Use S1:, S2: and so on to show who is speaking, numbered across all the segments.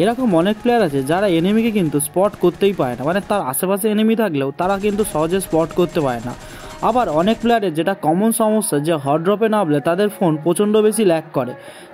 S1: এরকম অনেক প্লেয়ার আছে যারা এনিমিকে কিন্তু স্পট করতেই পারে না মানে তার আশেপাশে এনিমি থাকলেও তারা কিন্তু সহজে স্পট করতে পারে না আবার অনেক প্লেয়ারের যেটা কমন সমস্যা যে হট ড্রপে নামলে তাদের ফোন প্রচণ্ড বেশি ল্যাক করে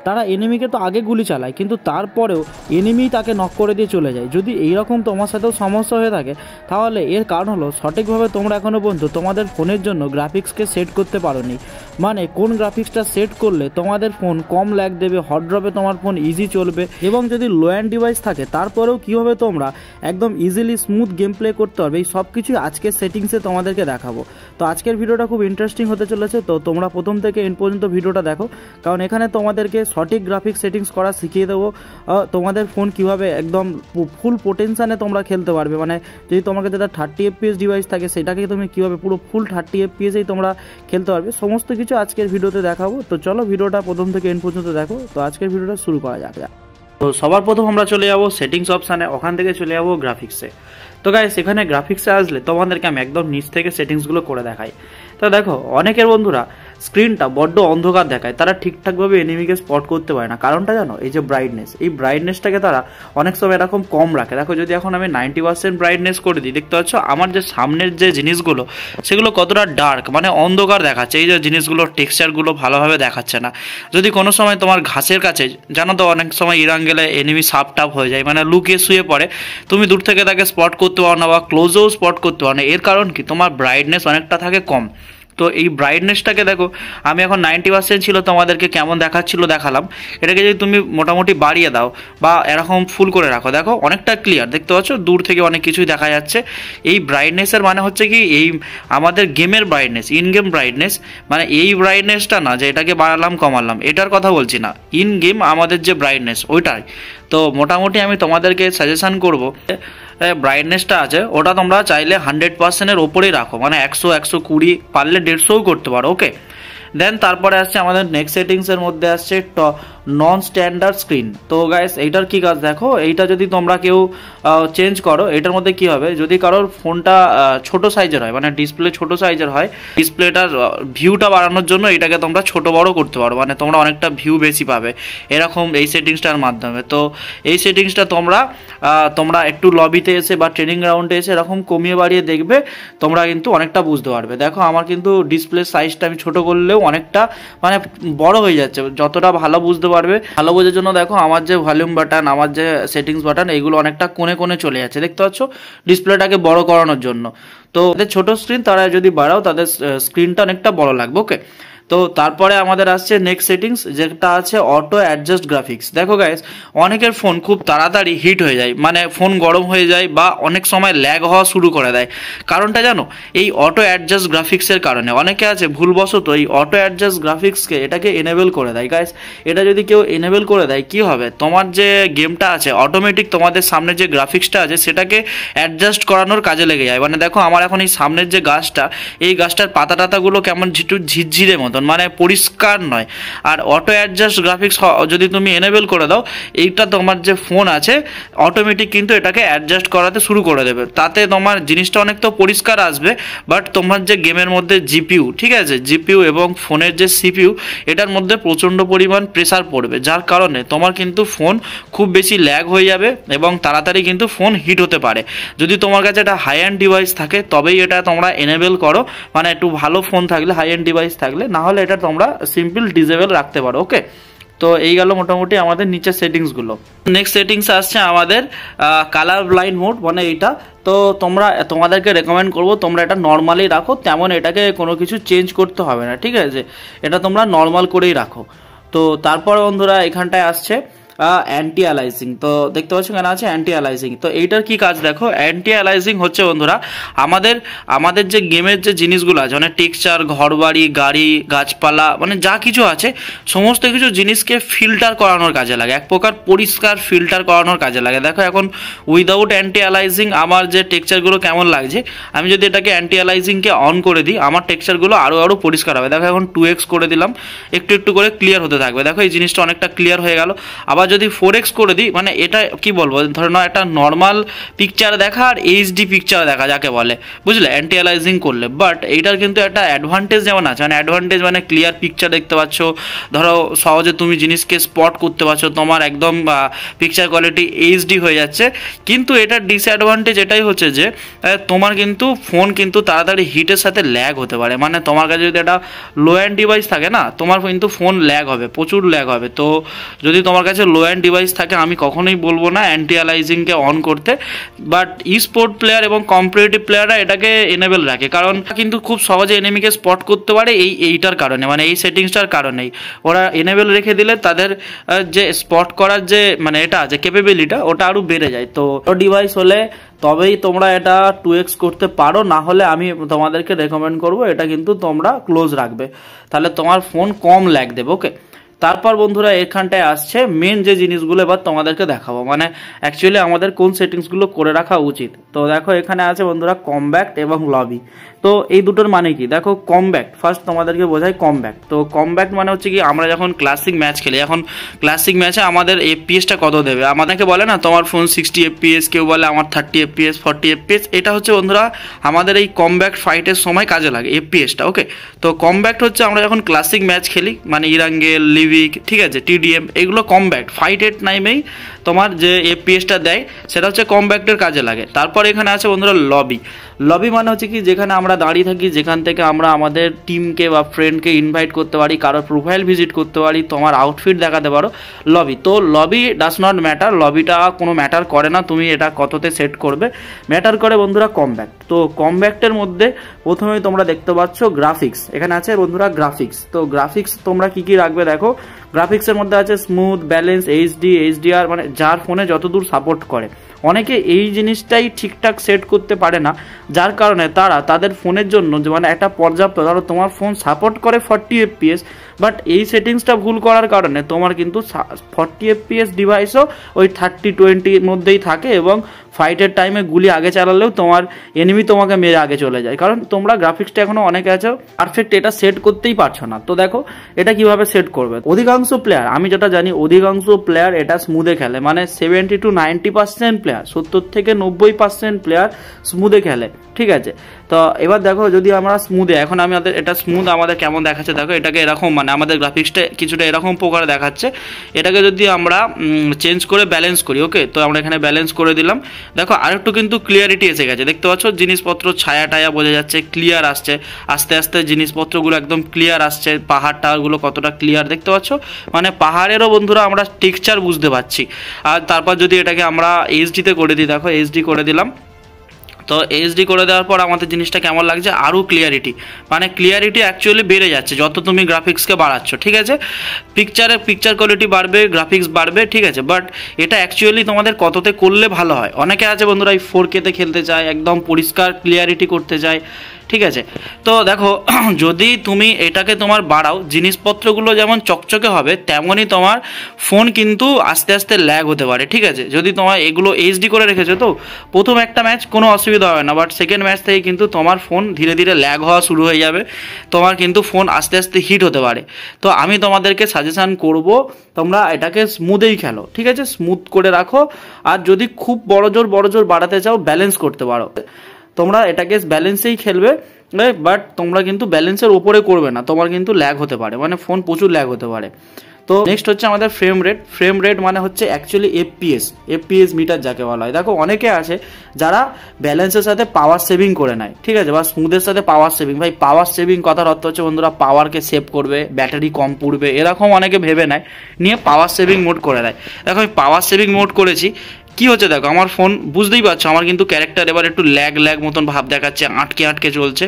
S1: তারা এনিমিকে তো আগে গুলি চালায় কিন্তু তারপরেও এনিমি তাকে নক করে দিয়ে চলে যায় যদি এইরকম তোমার সাথেও সমস্যা হয়ে থাকে তাহলে এর কারণ হলো সঠিকভাবে তোমরা এখনও পর্যন্ত তোমাদের ফোনের জন্য গ্রাফিক্সকে সেট করতে পারোনি মানে কোন গ্রাফিক্সটা সেট করলে তোমাদের ফোন কম ল্যাগ দেবে হট ড্রপে তোমার ফোন ইজি চলবে এবং যদি লো অ্যান্ড ডিভাইস থাকে তারপরেও কীভাবে তোমরা একদম ইজিলি স্মুথ গেম প্লে করতে পারবে এই সব কিছুই আজকের সেটিংসে তোমাদেরকে দেখাবো তো আজকের ভিডিওটা খুব ইন্টারেস্টিং হতে চলেছে তো তোমরা প্রথম থেকে এন পর্যন্ত ভিডিওটা দেখো কারণ এখানে তোমাদেরকে সঠিক গ্রাফিক সেটিংস করা শিখিয়ে দেবো তোমাদের ফোন কিভাবে একদম ফুল পোটেনশানে তোমরা খেলতে পারবে মানে যদি তোমাকে যেটা থার্টি এফপিএস ডিভাইস থাকে সেটাকে তুমি কীভাবে পুরো ফুল থার্টি এফপিএসেই তোমরা খেলতে পারবে সমস্ত কিছু আজকের ভিডিওতে দেখাবো তো চলো ভিডিওটা প্রথম থেকে এন পর্যন্ত দেখো তো আজকের ভিডিওটা শুরু করা যাক তো সবার প্রথম আমরা চলে যাবো সেটিংস অপশানে ওখান থেকে চলে যাবো গ্রাফিক্সে তো গাই সেখানে গ্রাফিক্সে আসলে তোমাদেরকে আমি একদম নিচ থেকে সেটিংসগুলো করে দেখাই তো দেখো অনেকের বন্ধুরা স্ক্রিনটা বড্ড অন্ধকার দেখায় তারা ঠিকঠাকভাবে এনিমিকে স্পট করতে পারে না কারণটা জানো এই যে ব্রাইটনেস এই ব্রাইটনেসটাকে তারা অনেক সময় এরকম কম রাখে দেখো যদি এখন আমি নাইনটি পার্সেন্ট ব্রাইটনেস করে দিই দেখতে পাচ্ছ আমার যে সামনের যে জিনিসগুলো সেগুলো কতটা ডার্ক মানে অন্ধকার দেখাচ্ছে এই যে জিনিসগুলোর টেক্সচারগুলো ভালোভাবে দেখাচ্ছে না যদি কোনো সময় তোমার ঘাসের কাছে জানো তো অনেক সময় ইরান গেলে এনিমি সাপ টাপ হয়ে যায় মানে লুকিয়ে শুয়ে পড়ে তুমি দূর থেকে তাকে স্পট করতে পারো না বা ক্লোজেও স্পট করতে পারো না এর কারণ কি তোমার ব্রাইটনেস অনেকটা থাকে কম তো এই ব্রাইটনেসটাকে দেখো আমি এখন নাইনটি পার্সেন্ট ছিল তোমাদেরকে কেমন দেখাচ্ছিল দেখালাম এটাকে যদি তুমি মোটামুটি বাড়িয়ে দাও বা এরকম ফুল করে রাখো দেখো অনেকটা ক্লিয়ার দেখতে পাচ্ছ দূর থেকে অনেক কিছুই দেখা যাচ্ছে এই ব্রাইটনেসের মানে হচ্ছে কি এই আমাদের গেমের ব্রাইটনেস ইন গেম ব্রাইটনেস মানে এই ব্রাইটনেসটা না যে এটাকে বাড়ালাম কমালাম এটার কথা বলছি না ইন গেম আমাদের যে ব্রাইটনেস ওইটাই তো মোটামুটি আমি তোমাদেরকে সাজেশান করবো ব্রাইটনেসটা হ্যাঁ, আছে ওটা তোমরা চাইলে হান্ড্রেড পার্সেন্টের ওপরেই রাখো মানে একশো একশো কুড়ি পারলে দেড়শোও করতে পারো ওকে দেন তারপরে আসছে আমাদের নেক্সট সেটিংসের মধ্যে আসছে নন স্ট্যান্ডার্ড স্ক্রিন তো গাইস এইটার কি কাজ দেখো এইটা যদি তোমরা কেউ চেঞ্জ করো এটার মধ্যে কি হবে যদি কারোর ফোনটা ছোট সাইজের হয় মানে ডিসপ্লে ছোট সাইজের হয় ডিসপ্লেটার ভিউটা বাড়ানোর জন্য এটাকে তোমরা ছোট বড় করতে পারো মানে তোমরা অনেকটা ভিউ বেশি পাবে এরকম এই সেটিংসটার মাধ্যমে তো এই সেটিংসটা তোমরা তোমরা একটু লবিতে এসে বা ট্রেনিং গ্রাউন্ডে এসে এরকম কমিয়ে বাড়িয়ে দেখবে তোমরা কিন্তু অনেকটা বুঝতে পারবে দেখো আমার কিন্তু ডিসপ্লে সাইজটা আমি ছোট করলেও অনেকটা মানে বড় হয়ে যাচ্ছে যতটা ভালো বুঝতে পারবে ভালো বোঝার জন্য দেখো আমার যে ভলিউম বাটন আমার যে সেটিংস বাটন এগুলো অনেকটা কোণে কোণে চলে যাচ্ছে দেখতে পাচ্ছ ডিসপ্লেটাকে বড় করানোর জন্য তো ছোট স্ক্রিন তারা যদি বাড়াও তাদের স্ক্রিনটা অনেকটা বড় লাগবে ওকে তো তারপরে আমাদের আসছে নেক্সট সেটিংস যেটা আছে অটো অ্যাডজাস্ট গ্রাফিক্স দেখো গাইজ অনেকের ফোন খুব তাড়াতাড়ি হিট হয়ে যায় মানে ফোন গরম হয়ে যায় বা অনেক সময় ল্যাগ হওয়া শুরু করে দেয় কারণটা জানো এই অটো অ্যাডজাস্ট গ্রাফিক্সের কারণে অনেকে আছে ভুলবশত এই অটো অ্যাডজাস্ট গ্রাফিক্সকে এটাকে এনেবেল করে দেয় গাইজ এটা যদি কেউ এনেবেল করে দেয় কি হবে তোমার যে গেমটা আছে অটোমেটিক তোমাদের সামনে যে গ্রাফিক্সটা আছে সেটাকে অ্যাডজাস্ট করানোর কাজে লেগে যায় মানে দেখো আমার এখন এই সামনের যে গাছটা এই গাছটার পাতা টাতাগুলো কেমন ঝিটু ঝিরঝিরে মতো মতন মানে পরিষ্কার নয় আর অটো অ্যাডজাস্ট গ্রাফিক্স যদি তুমি এনেবেল করে দাও এইটা তোমার যে ফোন আছে অটোমেটিক কিন্তু এটাকে অ্যাডজাস্ট করাতে শুরু করে দেবে তাতে তোমার জিনিসটা অনেক তো পরিষ্কার আসবে বাট তোমার যে গেমের মধ্যে জিপিউ ঠিক আছে জিপিউ এবং ফোনের যে সিপিউ এটার মধ্যে প্রচণ্ড পরিমাণ প্রেসার পড়বে যার কারণে তোমার কিন্তু ফোন খুব বেশি ল্যাগ হয়ে যাবে এবং তাড়াতাড়ি কিন্তু ফোন হিট হতে পারে যদি তোমার কাছে এটা হাই অ্যান্ড ডিভাইস থাকে তবেই এটা তোমরা এনেবেল করো মানে একটু ভালো ফোন থাকলে হাই অ্যান্ড ডিভাইস থাকলে না তাহলে এটা তোমরা সিম্পল ডিজেবল রাখতে পারো ওকে তো এই গেল মোটামুটি আমাদের নিচের সেটিংসগুলো নেক্সট সেটিংস আসছে আমাদের কালার ব্লাইন্ড মোড মানে এইটা তো তোমরা তোমাদেরকে রেকমেন্ড করব তোমরা এটা নর্মালি রাখো তেমন এটাকে কোনো কিছু চেঞ্জ করতে হবে না ঠিক আছে এটা তোমরা নর্মাল করেই রাখো তো তারপর বন্ধুরা এখানটায় আসছে অ্যান্টি অ্যালাইজিং তো দেখতে পাচ্ছ কেন আছে অ্যান্টি অ্যালাইজিং তো এইটার কি কাজ দেখো অ্যান্টি অ্যালাইজিং হচ্ছে বন্ধুরা আমাদের আমাদের যে গেমের যে জিনিসগুলো আছে মানে টেক্সচার ঘরবাড়ি গাড়ি গাছপালা মানে যা কিছু আছে সমস্ত কিছু জিনিসকে ফিল্টার করানোর কাজে লাগে এক প্রকার পরিষ্কার ফিল্টার করানোর কাজে লাগে দেখো এখন উইদাউট অ্যান্টি অ্যালাইজিং আমার যে টেক্সচারগুলো কেমন লাগছে আমি যদি এটাকে অ্যান্টি অ্যালাইজিংকে অন করে দিই আমার টেক্সচারগুলো আরও আরও পরিষ্কার হবে দেখো এখন টু এক্স করে দিলাম একটু একটু করে ক্লিয়ার হতে থাকবে দেখো এই জিনিসটা অনেকটা ক্লিয়ার হয়ে গেল আবার যদি ফোর এক্স করে দিই মানে এটা কি বলবো ধরে নাও একটা নর্মাল পিকচার দেখা আর এইচডি পিকচার দেখা যাকে বলে বুঝলে অ্যান্টি করলে বাট এইটার কিন্তু একটা অ্যাডভান্টেজ যেমন আছে মানে অ্যাডভান্টেজ মানে ক্লিয়ার পিকচার দেখতে পাচ্ছ ধরো সহজে তুমি জিনিসকে স্পট করতে পারছো তোমার একদম পিকচার কোয়ালিটি এইচডি হয়ে যাচ্ছে কিন্তু এটার ডিসঅ্যাডভান্টেজ এটাই হচ্ছে যে তোমার কিন্তু ফোন কিন্তু তাড়াতাড়ি হিটের সাথে ল্যাগ হতে পারে মানে তোমার কাছে যদি একটা লো অ্যান্ড ডিভাইস থাকে না তোমার কিন্তু ফোন ল্যাগ হবে প্রচুর ল্যাগ হবে তো যদি তোমার কাছে লো লো অ্যান্ড ডিভাইস থাকে আমি কখনোই বলবো না অ্যান্টি অ্যালাইজিংকে অন করতে বাট ই স্পোর্ট প্লেয়ার এবং কম্পিটিভ প্লেয়াররা এটাকে এনেবেল রাখে কারণ কিন্তু খুব সহজে এনিমিকে স্পট করতে পারে এই এইটার কারণে মানে এই সেটিংসটার কারণেই ওরা এনেবেল রেখে দিলে তাদের যে স্পট করার যে মানে এটা আছে ক্যাপেবিলিটা ওটা আরও বেড়ে যায় তো ডিভাইস হলে তবেই তোমরা এটা টু এক্স করতে পারো না হলে আমি তোমাদেরকে রেকমেন্ড করবো এটা কিন্তু তোমরা ক্লোজ রাখবে তাহলে তোমার ফোন কম ল্যাগ দেবে ওকে তারপর বন্ধুরা এখানটায় আসছে মেন যে জিনিসগুলো এবার তোমাদেরকে দেখাবো মানে অ্যাকচুয়ালি আমাদের কোন সেটিংসগুলো করে রাখা উচিত তো দেখো এখানে আছে বন্ধুরা কম্ব্যাক্ট এবং লবি তো এই দুটোর মানে কি দেখো কম ব্যাক ফার্স্ট তোমাদেরকে বোঝায় ব্যাক তো কম ব্যাক মানে হচ্ছে কি আমরা যখন ক্লাসিক ম্যাচ খেলি এখন ক্লাসিক ম্যাচে আমাদের এফপিএসটা কত দেবে আমাদেরকে বলে না তোমার ফোন সিক্সটি এফপিএস কেউ বলে আমার থার্টি এফপিএস ফর্টি এফপিএস এটা হচ্ছে বন্ধুরা আমাদের এই কম ব্যাক ফাইটের সময় কাজে লাগে এফপিএসটা ওকে তো কম কমব্যাক হচ্ছে আমরা যখন ক্লাসিক ম্যাচ খেলি মানে ইরাঙ্গেল লিভিক ঠিক আছে টিডিএম এগুলো কম ফাইট ফাইটের টাইমেই তোমার যে এফপিএসটা দেয় সেটা হচ্ছে কম ব্যাকটের কাজে লাগে তারপর এখানে আছে বন্ধুরা লবি লবি মানে হচ্ছে কি যেখানে আমরা আমরা দাঁড়িয়ে থাকি যেখান থেকে আমরা আমাদের টিমকে বা ফ্রেন্ডকে ইনভাইট করতে পারি কারোর প্রোফাইল ভিজিট করতে পারি তোমার আউটফিট দেখাতে পারো লবি তো লবি ডাস নট ম্যাটার লবিটা কোনো ম্যাটার করে না তুমি এটা কততে সেট করবে ম্যাটার করে বন্ধুরা কমব্যাক্ট তো কমব্যাক্টের মধ্যে প্রথমে তোমরা দেখতে পাচ্ছ গ্রাফিক্স এখানে আছে বন্ধুরা গ্রাফিক্স তো গ্রাফিক্স তোমরা কি কি রাখবে দেখো গ্রাফিক্সের মধ্যে আছে স্মুথ ব্যালেন্স এইচডি এইচডিআর মানে যার ফোনে যতদূর সাপোর্ট করে অনেকে এই জিনিসটাই ঠিকঠাক সেট করতে পারে না যার কারণে তারা তাদের ফোনের জন্য মানে একটা পর্যাপ্ত ধরো তোমার ফোন সাপোর্ট করে ফর্টি এফপিএস বাট এই সেটিংসটা ভুল করার কারণে তোমার কিন্তু ফর্টি এফপিএস ডিভাইসও ওই থার্টি টোয়েন্টির মধ্যেই থাকে এবং ফাইটের টাইমে গুলি আগে চালালেও তোমার এনিমি তোমাকে মেরে আগে চলে যায় কারণ তোমরা গ্রাফিক্সটা এখনও অনেকে আছো পারফেক্ট এটা সেট করতেই পারছো না তো দেখো এটা কিভাবে সেট করবে অধিকাংশ প্লেয়ার আমি যেটা জানি অধিকাংশ প্লেয়ার এটা স্মুদে খেলে মানে seventy to ninety percent player সত্তর থেকে নব্বই পার্সেন্ট প্লেয়ার স্মুদে খেলে ঠিক আছে তো এবার দেখো যদি আমরা স্মুথে এখন আমি আমাদের এটা স্মুথ আমাদের কেমন দেখাচ্ছে দেখো এটাকে এরকম মানে আমাদের গ্রাফিক্সটা কিছুটা এরকম প্রকারে দেখাচ্ছে এটাকে যদি আমরা চেঞ্জ করে ব্যালেন্স করি ওকে তো আমরা এখানে ব্যালেন্স করে দিলাম দেখো আরেকটু কিন্তু ক্লিয়ারিটি এসে গেছে দেখতে পাচ্ছ জিনিসপত্র ছায়া টায়া বোঝা যাচ্ছে ক্লিয়ার আসছে আস্তে আস্তে জিনিসপত্রগুলো একদম ক্লিয়ার আসছে পাহাড় টাওয়ারগুলো কতটা ক্লিয়ার দেখতে পাচ্ছ মানে পাহাড়েরও বন্ধুরা আমরা টেক্সচার বুঝতে পারছি আর তারপর যদি এটাকে আমরা এইচডিতে করে দিই দেখো এইচডি করে দিলাম তো এইচডি করে দেওয়ার পর আমাদের জিনিসটা কেমন লাগছে আরও ক্লিয়ারিটি মানে ক্লিয়ারিটি অ্যাকচুয়ালি বেড়ে যাচ্ছে যত তুমি গ্রাফিক্সকে বাড়াচ্ছ ঠিক আছে পিকচারের পিকচার কোয়ালিটি বাড়বে গ্রাফিক্স বাড়বে ঠিক আছে বাট এটা অ্যাকচুয়ালি তোমাদের কততে করলে ভালো হয় অনেকে আছে বন্ধুরা এই ফোর কেতে খেলতে চায় একদম পরিষ্কার ক্লিয়ারিটি করতে চায় ঠিক আছে তো দেখো যদি তুমি এটাকে তোমার বাড়াও জিনিসপত্রগুলো যেমন চকচকে হবে তেমনই তোমার ফোন কিন্তু আস্তে আস্তে ল্যাগ হতে পারে ঠিক আছে যদি তোমার এগুলো এইচডি করে রেখেছো তো প্রথম একটা ম্যাচ কোনো অসুবিধা হবে না বাট সেকেন্ড ম্যাচ থেকে কিন্তু তোমার ফোন ধীরে ধীরে ল্যাগ হওয়া শুরু হয়ে যাবে তোমার কিন্তু ফোন আস্তে আস্তে হিট হতে পারে তো আমি তোমাদেরকে সাজেশান করব তোমরা এটাকে স্মুথেই খেলো ঠিক আছে স্মুথ করে রাখো আর যদি খুব বড় জোর বড় জোর বাড়াতে চাও ব্যালেন্স করতে পারো তোমরা এটাকে ব্যালেন্সেই খেলবে বাট তোমরা কিন্তু ব্যালেন্সের ওপরে করবে না তোমার কিন্তু ল্যাগ হতে পারে মানে ফোন প্রচুর ল্যাগ হতে পারে তো নেক্সট হচ্ছে আমাদের ফ্রেম রেট ফ্রেম রেট মানে হচ্ছে অ্যাকচুয়ালি এফপিএস এফপিএস মিটার যাকে বলা হয় দেখো অনেকে আছে যারা ব্যালেন্সের সাথে পাওয়ার সেভিং করে নেয় ঠিক আছে বা স্মুদের সাথে পাওয়ার সেভিং ভাই পাওয়ার সেভিং কথার অর্থ হচ্ছে বন্ধুরা পাওয়ারকে সেভ করবে ব্যাটারি কম পুড়বে এরকম অনেকে ভেবে নেয় নিয়ে পাওয়ার সেভিং মোড করে নেয় দেখো আমি পাওয়ার সেভিং মোড করেছি কি হচ্ছে দেখো আমার ফোন বুঝতেই পারছো আমার কিন্তু ক্যারেক্টার এবার একটু ল্যাগ ল্যাগ মতন ভাব দেখাচ্ছে আটকে আটকে চলছে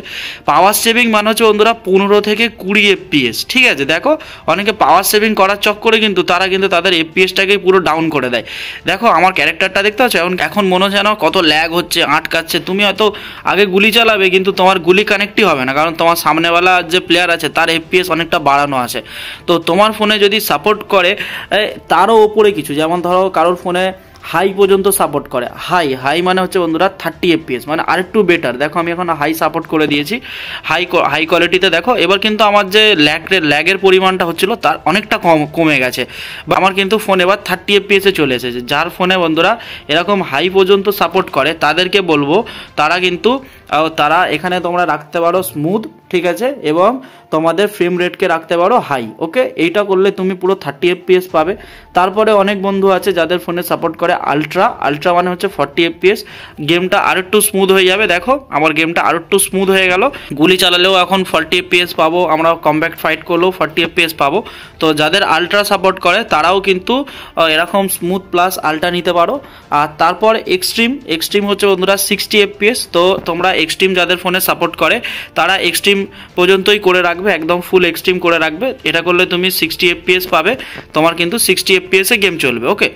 S1: পাওয়ার সেভিং মানে হচ্ছে বন্ধুরা পনেরো থেকে কুড়ি এফপিএস ঠিক আছে দেখো অনেকে পাওয়ার সেভিং করার চক্করে কিন্তু তারা কিন্তু তাদের এফপিএসটাকে পুরো ডাউন করে দেয় দেখো আমার ক্যারেক্টারটা দেখতে পাচ্ছ এখন এখন মনে হচ্ছে না কত ল্যাগ হচ্ছে আটকাচ্ছে তুমি হয়তো আগে গুলি চালাবে কিন্তু তোমার গুলি কানেক্টই হবে না কারণ তোমার সামনেওয়ালা যে প্লেয়ার আছে তার এফপিএস অনেকটা বাড়ানো আছে তো তোমার ফোনে যদি সাপোর্ট করে তারও ওপরে কিছু যেমন ধরো কারোর ফোনে হাই পর্যন্ত সাপোর্ট করে হাই হাই মানে হচ্ছে বন্ধুরা থার্টি এফপিএস মানে আরেকটু বেটার দেখো আমি এখন হাই সাপোর্ট করে দিয়েছি হাই হাই কোয়ালিটিতে দেখো এবার কিন্তু আমার যে ল্যাগের ল্যাগের পরিমাণটা হচ্ছিল তার অনেকটা কম কমে গেছে বা আমার কিন্তু ফোন এবার থার্টি এফপিএসে চলে এসেছে যার ফোনে বন্ধুরা এরকম হাই পর্যন্ত সাপোর্ট করে তাদেরকে বলবো তারা কিন্তু তারা এখানে তোমরা রাখতে পারো স্মুথ ঠিক আছে এবং তোমাদের ফ্রেম রেটকে রাখতে পারো হাই ওকে এইটা করলে তুমি পুরো থার্টি এফপিএস পাবে তারপরে অনেক বন্ধু আছে যাদের ফোনে সাপোর্ট করে আলট্রা আলট্রা মানে হচ্ছে ফর্টি এফপিএস গেমটা আর একটু স্মুথ হয়ে যাবে দেখো আমার গেমটা আর একটু স্মুথ হয়ে গেল গুলি চালালেও এখন ফর্টি এফপিএস পাবো আমরা কম্প্যাক্ট ফাইট করলেও ফর্টি এফপিএস পাবো তো যাদের আলট্রা সাপোর্ট করে তারাও কিন্তু এরকম স্মুথ প্লাস আলট্রা নিতে পারো আর তারপর এক্সট্রিম এক্সট্রিম হচ্ছে বন্ধুরা সিক্সটি এফপিএস তো তোমরা এক্সট্রিম যাদের ফোনে সাপোর্ট করে তারা এক্সট্রিম পর্যন্তই করে রাখবে একদম ফুল এক্সট্রিম করে রাখবে এটা করলে তুমি সিক্সটি এফপিএস পাবে তোমার কিন্তু সিক্সটি এফপিএসে গেম চলবে ওকে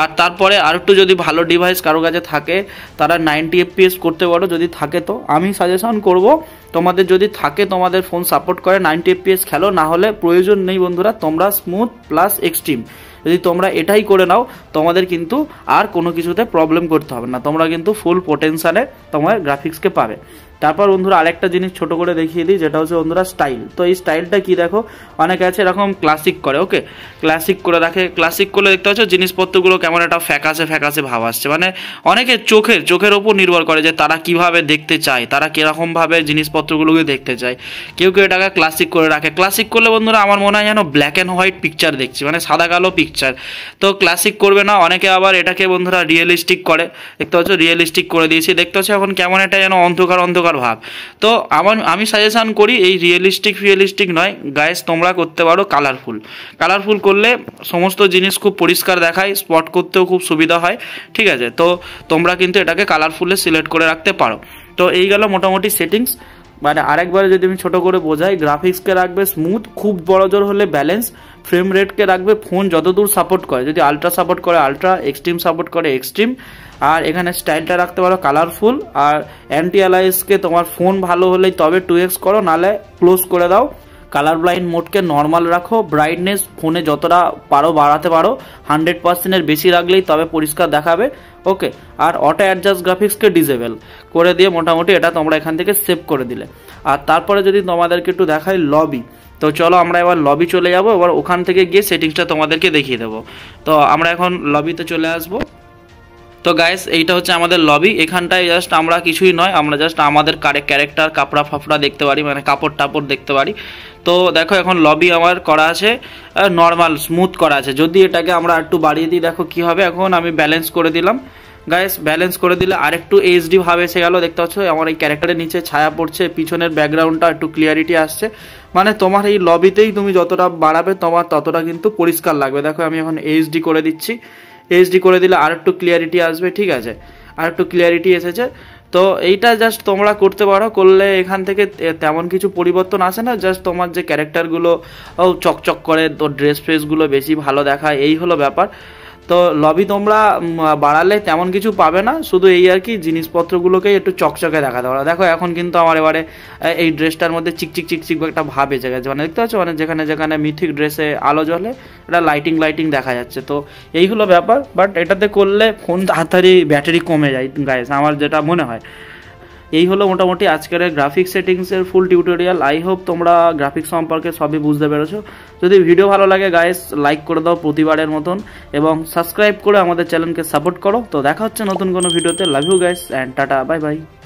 S1: আর তারপরে আর একটু যদি ভালো ডিভাইস কারো কাছে থাকে তারা নাইনটি এফপিএস করতে পারো যদি থাকে তো আমি সাজেশন করব তোমাদের যদি থাকে তোমাদের ফোন সাপোর্ট করে নাইনটি এফপিএস খেলো না হলে প্রয়োজন নেই বন্ধুরা তোমরা স্মুথ প্লাস এক্সট্রিম যদি তোমরা এটাই করে নাও তোমাদের কিন্তু আর কোনো কিছুতে প্রবলেম করতে হবে না তোমরা কিন্তু ফুল পোটেনশালে তোমার গ্রাফিক্সকে পাবে তারপর বন্ধুরা আরেকটা জিনিস ছোট করে দেখিয়ে দিই যেটা হচ্ছে বন্ধুরা স্টাইল তো এই স্টাইলটা কি দেখো অনেকে আছে এরকম ক্লাসিক করে ওকে ক্লাসিক করে রাখে ক্লাসিক করলে দেখতে পাচ্ছ জিনিসপত্রগুলো কেমন একটা ফ্যাকাসে ফ্যাকাসে ভাব আসছে মানে অনেকে চোখের চোখের ওপর নির্ভর করে যে তারা কিভাবে দেখতে চায় তারা কীরকমভাবে জিনিসপত্রগুলোকে দেখতে চায় কেউ কেউ এটাকে ক্লাসিক করে রাখে ক্লাসিক করলে বন্ধুরা আমার মনে হয় যেন ব্ল্যাক অ্যান্ড হোয়াইট পিকচার দেখছি মানে সাদা কালো পিকচার তো ক্লাসিক করবে না অনেকে আবার এটাকে বন্ধুরা রিয়েলিস্টিক করে দেখতে পাচ্ছ রিয়েলিস্টিক করে দিয়েছি দেখতে পাচ্ছ এখন কেমন একটা যেন অন্ধকার অন্ধকার প্রকার ভাব তো আমার আমি সাজেশান করি এই রিয়েলিস্টিক ফিয়েলিস্টিক নয় গায়েস তোমরা করতে পারো কালারফুল কালারফুল করলে সমস্ত জিনিস খুব পরিষ্কার দেখায় স্পট করতেও খুব সুবিধা হয় ঠিক আছে তো তোমরা কিন্তু এটাকে কালারফুলে সিলেক্ট করে রাখতে পারো তো এই গেল মোটামুটি সেটিংস মানে আরেকবারে যদি আমি ছোট করে বোঝাই গ্রাফিক্সকে রাখবে স্মুথ খুব বড় জোর হলে ব্যালেন্স ফ্রেম রেটকে রাখবে ফোন যতদূর সাপোর্ট করে যদি আলট্রা সাপোর্ট করে আলট্রা এক্সট্রিম সাপোর্ট করে এক্সট্রিম আর এখানে স্টাইলটা রাখতে পারো কালারফুল আর অ্যান্টি অ্যালাইসকে তোমার ফোন ভালো হলেই তবে টু এক্স করো নাহলে ক্লোজ করে দাও কালার ব্লাইন্ড মোডকে নর্মাল রাখো ব্রাইটনেস ফোনে যতটা পারো বাড়াতে পারো হান্ড্রেড পার্সেন্টের বেশি রাখলেই তবে পরিষ্কার দেখাবে ওকে আর অটো অ্যাডজাস্ট গ্রাফিক্সকে ডিজেবল করে দিয়ে মোটামুটি এটা তোমরা এখান থেকে সেভ করে দিলে আর তারপরে যদি তোমাদেরকে একটু দেখাই লবি তো চলো আমরা এবার লবি চলে যাবো এবার ওখান থেকে গিয়ে সেটিংসটা তোমাদেরকে দেখিয়ে দেবো তো আমরা এখন লবিতে চলে আসবো তো গাইস এইটা হচ্ছে আমাদের লবি এখানটায় জাস্ট আমরা কিছুই নয় আমরা জাস্ট আমাদের কারে ক্যারেক্টার কাপড়া ফাপড়া দেখতে পারি মানে কাপড় টাপড় দেখতে পারি তো দেখো এখন লবি আমার করা আছে নর্মাল স্মুথ করা আছে যদি এটাকে আমরা একটু বাড়িয়ে দিই দেখো কি হবে এখন আমি ব্যালেন্স করে দিলাম গাইস ব্যালেন্স করে দিলে আরেকটু এইচডি ভাবে এসে গেল দেখতে পাচ্ছ আমার এই ক্যারেক্টারের নিচে ছায়া পড়ছে পিছনের ব্যাকগ্রাউন্ডটা একটু ক্লিয়ারিটি আসছে মানে তোমার এই লবিতেই তুমি যতটা বাড়াবে তোমার ততটা কিন্তু পরিষ্কার লাগবে দেখো আমি এখন এইচডি করে দিচ্ছি এইচডি করে দিলে আর একটু ক্লিয়ারিটি আসবে ঠিক আছে আর একটু ক্লিয়ারিটি এসেছে তো এইটা জাস্ট তোমরা করতে পারো করলে এখান থেকে তেমন কিছু পরিবর্তন আসে না জাস্ট তোমার যে ক্যারেক্টারগুলো চকচক করে তোর ড্রেস ফ্রেসগুলো বেশি ভালো দেখায় এই হলো ব্যাপার তো লবি তোমরা বাড়ালে তেমন কিছু পাবে না শুধু এই আর কি জিনিসপত্রগুলোকে একটু চকচকে দেখাতে পারো দেখো এখন কিন্তু আমার এবারে এই ড্রেসটার মধ্যে চিকচিক চিকচিক একটা ভাবে এসে গেছে মানে দেখতে পাচ্ছ মানে যেখানে যেখানে মিথিক ড্রেসে আলো জ্বলে এটা লাইটিং লাইটিং দেখা যাচ্ছে তো এইগুলো ব্যাপার বাট এটাতে করলে ফোন তাড়াতাড়ি ব্যাটারি কমে যায় গায়ে আমার যেটা মনে হয় এই হলো মোটামুটি আজকের গ্রাফিক্স সেটিংসের ফুল টিউটোরিয়াল আই হোপ তোমরা গ্রাফিক্স সম্পর্কে সবই বুঝতে পেরেছো যদি ভিডিও ভালো লাগে গাইস লাইক করে দাও প্রতিবারের মতন এবং সাবস্ক্রাইব করে আমাদের চ্যানেলকে সাপোর্ট করো তো দেখা হচ্ছে নতুন কোনো ভিডিওতে love you guys and tata bye by